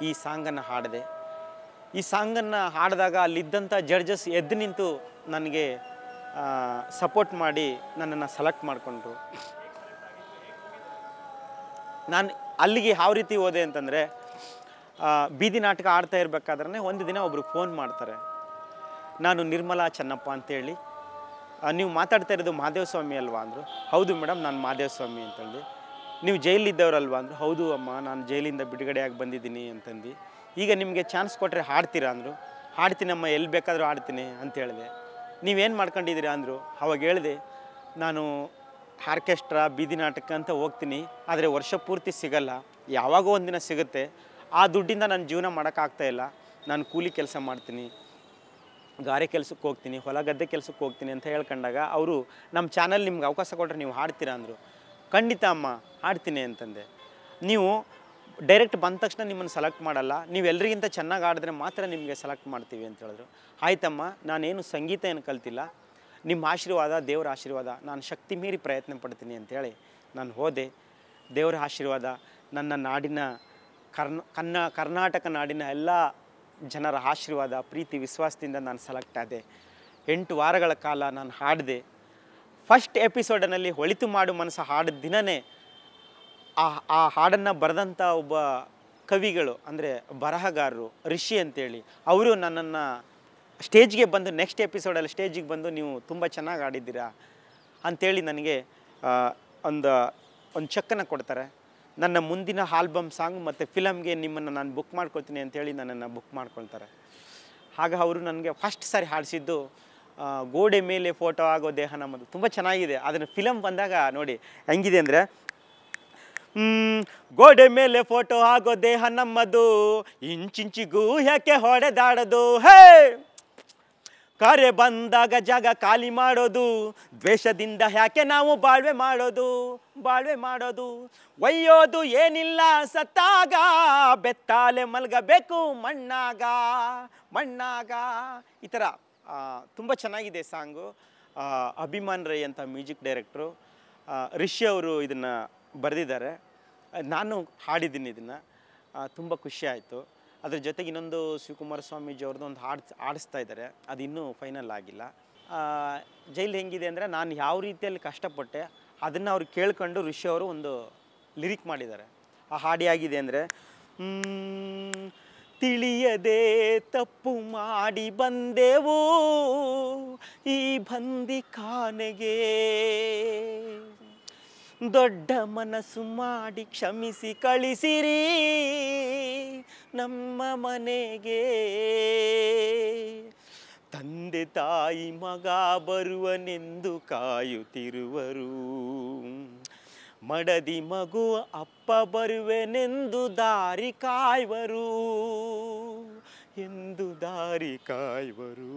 ಈ ಸಾಂಗನ್ನು ಹಾಡಿದೆ ಈ ಸಾಂಗನ್ನು ಹಾಡಿದಾಗ ಅಲ್ಲಿದ್ದಂಥ ಜಡ್ಜಸ್ ಎದ್ದು ನಿಂತು ನನಗೆ ಸಪೋರ್ಟ್ ಮಾಡಿ ನನ್ನನ್ನು ಸೆಲೆಕ್ಟ್ ಮಾಡಿಕೊಂಡ್ರು ನಾನು ಅಲ್ಲಿಗೆ ಯಾವ ರೀತಿ ಹೋದೆ ಅಂತಂದರೆ ಬೀದಿ ನಾಟಕ ಆಡ್ತಾ ಇರಬೇಕಾದ್ರೆ ಒಂದು ದಿನ ಒಬ್ಬರು ಫೋನ್ ಮಾಡ್ತಾರೆ ನಾನು ನಿರ್ಮಲಾ ಚೆನ್ನಪ್ಪ ಅಂತೇಳಿ ನೀವು ಮಾತಾಡ್ತಾ ಇರೋದು ಮಹಾದೇವ ಸ್ವಾಮಿ ಅಲ್ವಾ ಅಂದರು ಹೌದು ಮೇಡಮ್ ನಾನು ಮಹಾದೇವ ಸ್ವಾಮಿ ಅಂತಂದು ನೀವು ಜೈಲಿದ್ದವರಲ್ವಾ ಅಂದರು ಹೌದು ಅಮ್ಮ ನಾನು ಜೈಲಿಂದ ಬಿಡುಗಡೆಯಾಗಿ ಬಂದಿದ್ದೀನಿ ಅಂತಂದು ಈಗ ನಿಮಗೆ ಚಾನ್ಸ್ ಕೊಟ್ಟರೆ ಹಾಡ್ತೀರಾ ಅಂದರು ಹಾಡ್ತೀನಮ್ಮ ಎಲ್ಲಿ ಬೇಕಾದರೂ ಹಾಡ್ತೀನಿ ಅಂತ ಹೇಳಿದೆ ನೀವೇನು ಮಾಡ್ಕೊಂಡಿದ್ದೀರಾ ಅಂದರು ಅವಾಗ ಹೇಳಿದೆ ನಾನು ಆರ್ಕೆಸ್ಟ್ರಾ ಬೀದಿ ನಾಟಕ ಅಂತ ಹೋಗ್ತೀನಿ ಆದರೆ ವರ್ಷ ಪೂರ್ತಿ ಸಿಗಲ್ಲ ಯಾವಾಗೋ ಒಂದಿನ ಸಿಗುತ್ತೆ ಆ ದುಡ್ಡಿಂದ ನಾನು ಜೀವನ ಮಾಡೋಕ್ಕಾಗ್ತಾ ಇಲ್ಲ ನಾನು ಕೂಲಿ ಕೆಲಸ ಮಾಡ್ತೀನಿ ಗಾರೆ ಕೆಲಸಕ್ಕೆ ಹೋಗ್ತೀನಿ ಹೊಲ ಗದ್ದೆ ಕೆಲಸಕ್ಕೆ ಹೋಗ್ತೀನಿ ಅಂತ ಹೇಳ್ಕೊಂಡಾಗ ಅವರು ನಮ್ಮ ಚಾನಲ್ ನಿಮ್ಗೆ ಅವಕಾಶ ಕೊಟ್ಟರೆ ನೀವು ಹಾಡ್ತೀರಾ ಅಂದರು ಖಂಡಿತ ಅಮ್ಮ ಹಾಡ್ತೀನಿ ಅಂತಂದೆ ನೀವು ಡೈರೆಕ್ಟ್ ಬಂದ ತಕ್ಷಣ ನಿಮ್ಮನ್ನು ಸೆಲೆಕ್ಟ್ ಮಾಡಲ್ಲ ನೀವು ಎಲ್ಲರಿಗಿಂತ ಚೆನ್ನಾಗಿ ಆಡಿದ್ರೆ ಮಾತ್ರ ನಿಮಗೆ ಸೆಲೆಕ್ಟ್ ಮಾಡ್ತೀವಿ ಅಂತ ಹೇಳಿದ್ರು ಆಯ್ತಮ್ಮ ನಾನೇನು ಸಂಗೀತ ಏನು ಕಲ್ತಿಲ್ಲ ನಿಮ್ಮ ಆಶೀರ್ವಾದ ದೇವರ ಆಶೀರ್ವಾದ ನಾನು ಶಕ್ತಿ ಮೀರಿ ಪ್ರಯತ್ನ ಪಡ್ತೀನಿ ಅಂತೇಳಿ ನಾನು ಹೋದೆ ದೇವರ ಆಶೀರ್ವಾದ ನನ್ನ ನಾಡಿನ ಕರ್ನ ಕನ್ನ ಕರ್ನಾಟಕ ನಾಡಿನ ಎಲ್ಲ ಜನರ ಆಶೀರ್ವಾದ ಪ್ರೀತಿ ವಿಶ್ವಾಸದಿಂದ ನಾನು ಸೆಲೆಕ್ಟ್ ಆದೆ ಎಂಟು ವಾರಗಳ ಕಾಲ ನಾನು ಹಾಡಿದೆ ಫಸ್ಟ್ ಎಪಿಸೋಡನಲ್ಲಿ ಹೊಳಿತು ಮಾಡು ಮನಸ್ಸು ಹಾಡಿದ ದಿನವೇ ಆ ಆ ಹಾಡನ್ನು ಬರೆದಂಥ ಒಬ್ಬ ಕವಿಗಳು ಅಂದರೆ ಬರಹಗಾರರು ಋಷಿ ಅಂತೇಳಿ ಅವರು ನನ್ನನ್ನು ಸ್ಟೇಜ್ಗೆ ಬಂದು ನೆಕ್ಸ್ಟ್ ಎಪಿಸೋಡಲ್ಲಿ ಸ್ಟೇಜಿಗೆ ಬಂದು ನೀವು ತುಂಬ ಚೆನ್ನಾಗಿ ಆಡಿದ್ದೀರಾ ಅಂಥೇಳಿ ನನಗೆ ಒಂದು ಒಂದು ಚಕ್ಕನ್ನು ಕೊಡ್ತಾರೆ ನನ್ನ ಮುಂದಿನ ಆಲ್ಬಮ್ ಸಾಂಗ್ ಮತ್ತು ಫಿಲಮ್ಗೆ ನಿಮ್ಮನ್ನು ನಾನು ಬುಕ್ ಮಾಡ್ಕೊತೀನಿ ಅಂಥೇಳಿ ನನ್ನನ್ನು ಬುಕ್ ಮಾಡ್ಕೊಳ್ತಾರೆ ಆಗ ಅವರು ನನಗೆ ಫಸ್ಟ್ ಸಾರಿ ಹಾಡಿಸಿದ್ದು ಗೋಡೆ ಮೇಲೆ ಫೋಟೋ ಆಗೋ ದೇಹ ನಮ್ಮದು ತುಂಬ ಚೆನ್ನಾಗಿದೆ ಅದನ್ನು ಫಿಲಮ್ ಬಂದಾಗ ನೋಡಿ ಹೆಂಗಿದೆ ಅಂದರೆ ಗೋಡೆ ಮೇಲೆ ಫೋಟೋ ಆಗೋ ದೇಹ ನಮ್ಮದು ಇಂಚಿಂಚಿಗೂ ಯಾಕೆ ಹೊಡೆದಾಡೋದು ಹೇ ಕರೆ ಬಂದಾಗ ಜಾಗ ಖಾಲಿ ಮಾಡೋದು ದ್ವೇಷದಿಂದ ಯಾಕೆ ನಾವು ಬಾಳ್ವೆ ಮಾಡೋದು ಬಾಳ್ವೆ ಮಾಡೋದು ಒಯ್ಯೋದು ಏನಿಲ್ಲ ಸತ್ತಾಗ ಬೆತ್ತಾಲೆ ಮಲ್ಗಬೇಕು ಮಣ್ಣಾಗ ಮಣ್ಣಾಗ ಈ ಥರ ತುಂಬ ಚೆನ್ನಾಗಿದೆ ಸಾಂಗು ಅಭಿಮಾನ್ ರೈ ಅಂತ ಮ್ಯೂಸಿಕ್ ಡೈರೆಕ್ಟ್ರು ರಿಷಿ ಅವರು ಇದನ್ನು ಬರೆದಿದ್ದಾರೆ ನಾನು ಹಾಡಿದ್ದೀನಿ ಇದನ್ನು ತುಂಬ ಖುಷಿ ಅದ್ರ ಜೊತೆಗೆ ಇನ್ನೊಂದು ಶಿವಕುಮಾರ ಸ್ವಾಮೀಜಿ ಅವ್ರದ್ದು ಒಂದು ಹಾಡ್ಸ್ ಆಡಿಸ್ತಾ ಇದ್ದಾರೆ ಅದು ಇನ್ನೂ ಫೈನಲ್ ಆಗಿಲ್ಲ ಜೈಲು ಹೆಂಗಿದೆ ಅಂದರೆ ನಾನು ಯಾವ ರೀತಿಯಲ್ಲಿ ಕಷ್ಟಪಟ್ಟೆ ಅದನ್ನು ಅವ್ರು ಕೇಳ್ಕೊಂಡು ಋಷಿ ಅವರು ಒಂದು ಲಿರಿಕ್ ಮಾಡಿದ್ದಾರೆ ಆ ಹಾಡಿ ಆಗಿದೆ ಅಂದರೆ ತಿಳಿಯದೆ ತಪ್ಪು ಮಾಡಿ ಬಂದೆವೋ ಈ ಬಂದಿ ಖಾನೆಗೆ ದೊಡ್ಡ ಮನಸ್ಸು ಮಾಡಿ ಕ್ಷಮಿಸಿ ಕಳಿಸಿರಿ ನಮ್ಮ ಮನೆಗೆ ತಂದೆ ತಾಯಿ ಮಗ ಬರುವನೆಂದು ಕಾಯುತ್ತಿರುವರು ಮಡದಿ ಮಗು ಅಪ್ಪ ಬರುವೆನೆಂದು ದಾರಿ ಕಾಯುವರು ಎಂದು ದಾರಿ ಕಾಯುವರು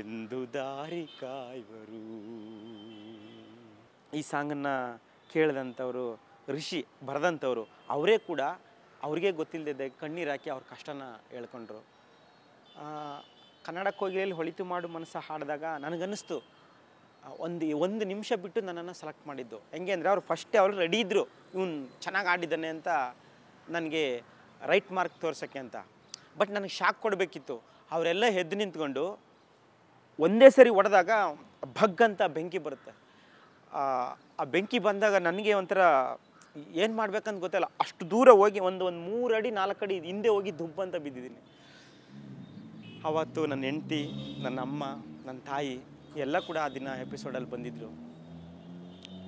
ಎಂದು ದಾರಿ ಕಾಯುವರು ಈ ಸಾಂಗನ್ನು ಕೇಳಿದಂಥವರು ಋಷಿ ಬರೆದಂಥವ್ರು ಅವರೇ ಕೂಡ ಅವ್ರಿಗೆ ಗೊತ್ತಿಲ್ಲದೆ ಕಣ್ಣೀರು ಹಾಕಿ ಅವ್ರ ಕಷ್ಟನ ಹೇಳ್ಕೊಂಡ್ರು ಕನ್ನಡ ಕೋಗಿಲೆಯಲ್ಲಿ ಹೊಳಿತು ಮಾಡು ಮನಸ್ಸು ಹಾಡಿದಾಗ ನನಗನ್ನಿಸ್ತು ಒಂದು ಒಂದು ನಿಮಿಷ ಬಿಟ್ಟು ನನ್ನನ್ನು ಸೆಲೆಕ್ಟ್ ಮಾಡಿದ್ದು ಹೆಂಗೆ ಅಂದರೆ ಅವ್ರು ಫಸ್ಟೇ ಅವರು ರೆಡಿ ಇದ್ದರು ಇವನು ಚೆನ್ನಾಗಿ ಆಡಿದ್ದಾನೆ ಅಂತ ನನಗೆ ರೈಟ್ ಮಾರ್ಕ್ ತೋರ್ಸೋಕ್ಕೆ ಅಂತ ಬಟ್ ನನಗೆ ಶಾಕ್ ಕೊಡಬೇಕಿತ್ತು ಅವರೆಲ್ಲ ಎದ್ದು ನಿಂತ್ಕೊಂಡು ಒಂದೇ ಸರಿ ಒಡೆದಾಗ ಭಗ್ ಅಂತ ಬೆಂಕಿ ಬರುತ್ತೆ ಆ ಬೆಂಕಿ ಬಂದಾಗ ನನಗೆ ಒಂಥರ ಏನು ಮಾಡ್ಬೇಕಂತ ಗೊತ್ತಿಲ್ಲ ಅಷ್ಟು ದೂರ ಹೋಗಿ ಒಂದು ಒಂದು ಮೂರು ಅಡಿ ನಾಲ್ಕು ಅಡಿ ಹಿಂದೆ ಹೋಗಿ ದುಬ್ಬ ಅಂತ ಬಿದ್ದಿದ್ದೀನಿ ಆವತ್ತು ನನ್ನ ಹೆಂಡತಿ ನನ್ನ ಅಮ್ಮ ನನ್ನ ತಾಯಿ ಎಲ್ಲ ಕೂಡ ಆ ದಿನ ಎಪಿಸೋಡಲ್ಲಿ ಬಂದಿದ್ದರು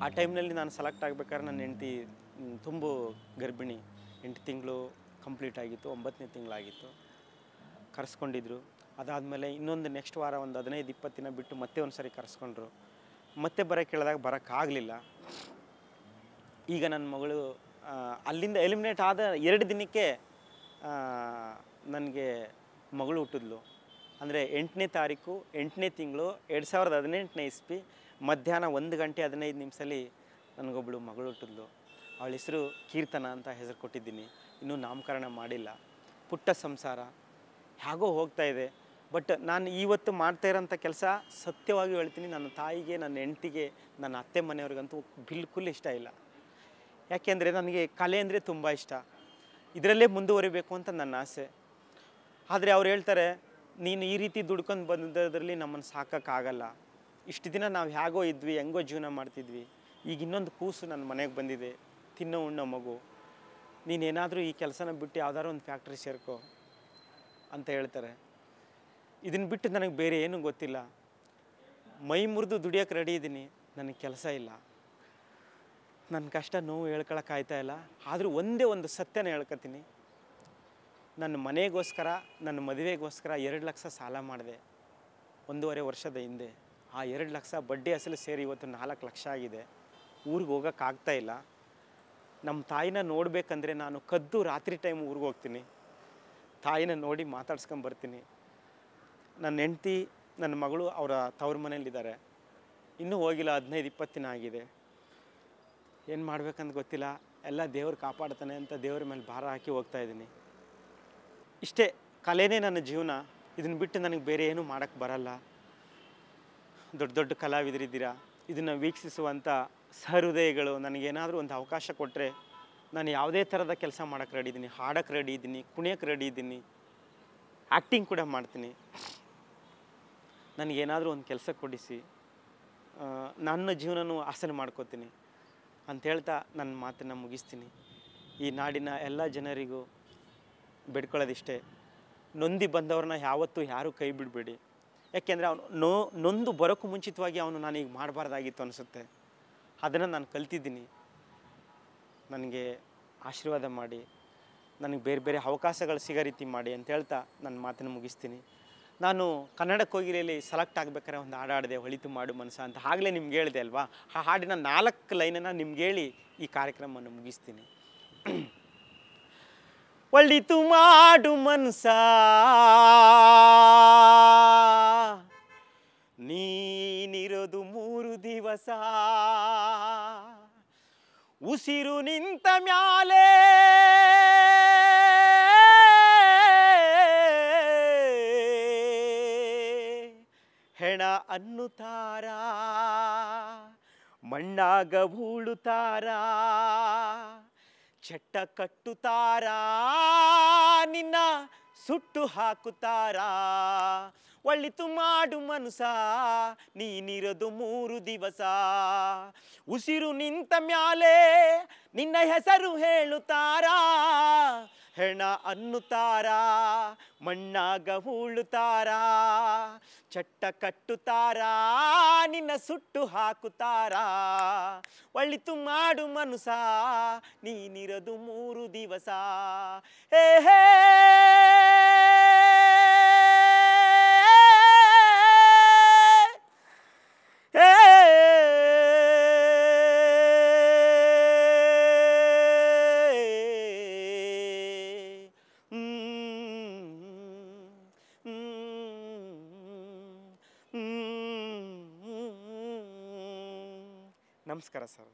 ಆ ಟೈಮ್ನಲ್ಲಿ ನಾನು ಸೆಲೆಕ್ಟ್ ಆಗ್ಬೇಕಾದ್ರೆ ನನ್ನ ಹೆಂಡ್ತಿ ತುಂಬ ಗರ್ಭಿಣಿ ಎಂಟು ತಿಂಗಳು ಕಂಪ್ಲೀಟ್ ಆಗಿತ್ತು ಒಂಬತ್ತನೇ ತಿಂಗಳಾಗಿತ್ತು ಕರೆಸ್ಕೊಂಡಿದ್ರು ಅದಾದಮೇಲೆ ಇನ್ನೊಂದು ನೆಕ್ಸ್ಟ್ ವಾರ ಒಂದು ಹದಿನೈದು ಇಪ್ಪತ್ತು ದಿನ ಬಿಟ್ಟು ಮತ್ತೆ ಒಂದು ಸರಿ ಕರೆಸ್ಕೊಂಡ್ರು ಮತ್ತೆ ಬರೋಕ್ಕೆ ಕೇಳಿದಾಗ ಬರೋಕ್ಕಾಗಲಿಲ್ಲ ಈಗ ನನ್ನ ಮಗಳು ಅಲ್ಲಿಂದ ಎಲಿಮಿನೇಟ್ ಆದ ಎರಡು ದಿನಕ್ಕೆ ನನಗೆ ಮಗಳು ಹುಟ್ಟಿದ್ಲು ಅಂದರೆ ಎಂಟನೇ ತಾರೀಕು ಎಂಟನೇ ತಿಂಗಳು ಎರಡು ಸಾವಿರದ ಹದಿನೆಂಟನೇ ಇಸ್ಪಿ ಮಧ್ಯಾಹ್ನ ಒಂದು ಗಂಟೆ ಹದಿನೈದು ನಿಮಿಷದಲ್ಲಿ ನನಗೊಬ್ಬಳು ಮಗಳು ಹುಟ್ಟಿದ್ಲು ಅವಳ ಹೆಸರು ಕೀರ್ತನ ಅಂತ ಹೆಸರು ಕೊಟ್ಟಿದ್ದೀನಿ ಇನ್ನೂ ನಾಮಕರಣ ಮಾಡಿಲ್ಲ ಪುಟ್ಟ ಸಂಸಾರ ಹೇಗೋ ಹೋಗ್ತಾ ಇದೆ ಬಟ್ ನಾನು ಇವತ್ತು ಮಾಡ್ತಾ ಇರೋಂಥ ಕೆಲಸ ಸತ್ಯವಾಗಿ ಹೇಳ್ತೀನಿ ನನ್ನ ತಾಯಿಗೆ ನನ್ನ ಹೆಂಡತಿಗೆ ನನ್ನ ಅತ್ತೆ ಮನೆಯವ್ರಿಗಂತೂ ಬಿಲ್ಕುಲ್ ಇಷ್ಟ ಇಲ್ಲ ಯಾಕೆಂದರೆ ನನಗೆ ಕಲೆ ಅಂದರೆ ತುಂಬ ಇಷ್ಟ ಇದರಲ್ಲೇ ಮುಂದುವರಿಬೇಕು ಅಂತ ನನ್ನ ಆಸೆ ಆದರೆ ಅವ್ರು ಹೇಳ್ತಾರೆ ನೀನು ಈ ರೀತಿ ದುಡ್ಕೊಂಡು ಬಂದದ್ರಲ್ಲಿ ನಮ್ಮನ್ನು ಸಾಕೋಕ್ಕಾಗಲ್ಲ ಇಷ್ಟು ದಿನ ನಾವು ಹೇಗೋ ಇದ್ವಿ ಹೆಂಗೋ ಜೀವನ ಮಾಡ್ತಿದ್ವಿ ಈಗ ಇನ್ನೊಂದು ಕೂಸು ನನ್ನ ಮನೆಗೆ ಬಂದಿದೆ ತಿನ್ನೋ ಉಣ್ಣೋ ಮಗು ನೀನೇನಾದರೂ ಈ ಕೆಲಸನ ಬಿಟ್ಟು ಯಾವುದಾದ್ರು ಒಂದು ಫ್ಯಾಕ್ಟ್ರಿ ಸೇರ್ಕೋ ಅಂತ ಹೇಳ್ತಾರೆ ಇದನ್ನು ಬಿಟ್ಟು ನನಗೆ ಬೇರೆ ಏನೂ ಗೊತ್ತಿಲ್ಲ ಮೈ ಮುರಿದು ದುಡಿಯೋಕೆ ರೆಡಿ ಇದ್ದೀನಿ ನನಗೆ ಕೆಲಸ ಇಲ್ಲ ನನ್ನ ಕಷ್ಟ ನೋವು ಹೇಳ್ಕೊಳಕ್ಕಾಯ್ತಾ ಇಲ್ಲ ಆದರೂ ಒಂದೇ ಒಂದು ಸತ್ಯನ ಹೇಳ್ಕೊತೀನಿ ನನ್ನ ಮನೆಗೋಸ್ಕರ ನನ್ನ ಮದುವೆಗೋಸ್ಕರ ಎರಡು ಲಕ್ಷ ಸಾಲ ಮಾಡಿದೆ ಒಂದೂವರೆ ವರ್ಷದ ಹಿಂದೆ ಆ ಎರಡು ಲಕ್ಷ ಬಡ್ಡಿ ಅಸಲು ಸೇರಿ ಇವತ್ತು ನಾಲ್ಕು ಲಕ್ಷ ಆಗಿದೆ ಊರಿಗೆ ಹೋಗೋಕ್ಕಾಗ್ತಾ ಇಲ್ಲ ನಮ್ಮ ತಾಯಿನ ನೋಡಬೇಕಂದ್ರೆ ನಾನು ಕದ್ದು ರಾತ್ರಿ ಟೈಮ್ ಊರಿಗೆ ಹೋಗ್ತೀನಿ ತಾಯಿನ ನೋಡಿ ಮಾತಾಡ್ಸ್ಕೊಂಬರ್ತೀನಿ ನನ್ನ ಹೆಂಡತಿ ನನ್ನ ಮಗಳು ಅವರ ತವ್ರ ಮನೆಯಲ್ಲಿದ್ದಾರೆ ಇನ್ನೂ ಹೋಗಿಲ್ಲ ಹದಿನೈದು ಇಪ್ಪತ್ತು ದಿನ ಆಗಿದೆ ಏನು ಮಾಡ್ಬೇಕಂತ ಗೊತ್ತಿಲ್ಲ ಎಲ್ಲ ದೇವರು ಕಾಪಾಡ್ತಾನೆ ಅಂತ ದೇವ್ರ ಮೇಲೆ ಭಾರ ಹಾಕಿ ಹೋಗ್ತಾ ಇದ್ದೀನಿ ಇಷ್ಟೇ ಕಲೆಯೇ ನನ್ನ ಜೀವನ ಇದನ್ನು ಬಿಟ್ಟು ನನಗೆ ಬೇರೆ ಏನೂ ಮಾಡೋಕ್ಕೆ ಬರಲ್ಲ ದೊಡ್ಡ ದೊಡ್ಡ ಕಲಾವಿದರಿದ್ದೀರಾ ಇದನ್ನು ವೀಕ್ಷಿಸುವಂಥ ಸಹೃದಯಗಳು ನನಗೇನಾದರೂ ಒಂದು ಅವಕಾಶ ಕೊಟ್ಟರೆ ನಾನು ಯಾವುದೇ ಥರದ ಕೆಲಸ ಮಾಡೋಕ್ಕೆ ರೆಡಿ ಇದ್ದೀನಿ ಹಾಡೋಕ್ಕೆ ರೆಡಿ ಇದ್ದೀನಿ ಕುಣಿಯೋಕ್ಕೆ ರೆಡಿ ಇದ್ದೀನಿ ಆ್ಯಕ್ಟಿಂಗ್ ಕೂಡ ಮಾಡ್ತೀನಿ ನನಗೇನಾದರೂ ಒಂದು ಕೆಲಸ ಕೊಡಿಸಿ ನನ್ನ ಜೀವನನೂ ಆಸನ ಮಾಡ್ಕೋತೀನಿ ಅಂತ ಹೇಳ್ತಾ ನನ್ನ ಮಾತನ್ನು ಮುಗಿಸ್ತೀನಿ ಈ ನಾಡಿನ ಎಲ್ಲ ಜನರಿಗೂ ಬಿಡ್ಕೊಳ್ಳೋದಿಷ್ಟೇ ನೊಂದಿ ಬಂದವ್ರನ್ನ ಯಾವತ್ತೂ ಯಾರೂ ಕೈ ಬಿಡಬೇಡಿ ಯಾಕೆಂದರೆ ಅವನು ನೋ ನೊಂದು ಬರೋಕ್ಕೂ ಮುಂಚಿತವಾಗಿ ಅವನು ನಾನೀಗ ಮಾಡಬಾರ್ದಾಗಿತ್ತು ಅನಿಸುತ್ತೆ ಅದನ್ನು ನಾನು ಕಲ್ತಿದ್ದೀನಿ ನನಗೆ ಆಶೀರ್ವಾದ ಮಾಡಿ ನನಗೆ ಬೇರೆ ಬೇರೆ ಅವಕಾಶಗಳು ಸಿಗೋ ರೀತಿ ಮಾಡಿ ಅಂತ ಹೇಳ್ತಾ ನನ್ನ ಮಾತನ್ನು ಮುಗಿಸ್ತೀನಿ ನಾನು ಕನ್ನಡಕ್ಕೆ ಹೋಗಿರಲಿ ಸೆಲೆಕ್ಟ್ ಆಗಬೇಕಾದ್ರೆ ಒಂದು ಹಾಡಿದೆ ಹೊಳಿತು ಮಾಡು ಮನಸ್ಸು ಅಂತ ಆಗಲೇ ನಿಮ್ಗೆ ಹೇಳಿದೆ ಅಲ್ವಾ ಆ ಹಾಡಿನ ನಾಲ್ಕು ಲೈನನ್ನು ನಿಮ್ಗೆ ಹೇಳಿ ಈ ಕಾರ್ಯಕ್ರಮವನ್ನು ಮುಗಿಸ್ತೀನಿ [CLEARS THROAT] ಹೊಳಿತು ಮಾಡು ಮನಸ ನೀನಿರೋದು ಮೂರು ದಿವಸ ಉಸಿರು ನಿಂತ ಮ್ಯಾಲೆ ಹೆಣ ಅನ್ನುತ್ತಾರ ಮಣ್ಣಾಗ ಹೂಳುತಾರ ಚಟ್ಟ ಕಟ್ಟುತಾರ ನಿನ್ನ ಸುಟ್ಟು ಹಾಕುತ್ತಾರ ಒಳ್ಳಿತು ಮಾಡು ಮನುಸ ನೀನಿರೋದು ಮೂರು ದಿವಸ ಉಸಿರು ನಿಂತ ಮ್ಯಾಲೆ ನಿನ್ನ ಹೆಸರು ಹೇಳುತ್ತಾರಾ ಹೆಣ ಅನ್ನುತ್ತಾರ ಮಣ್ಣಾಗ ಹೂಳುತ್ತಾರ ಚಟ್ಟ ಕಟ್ಟುತ್ತಾರಾ ನಿನ್ನ ಸುಟ್ಟು ಹಾಕುತ್ತಾರಾ ಒಳಿತು ಮಾಡು ಮನುಸ ನೀನಿರದು ಮೂರು ದಿವಸ ಏ ನಮಸ್ಕಾರ ಸರ್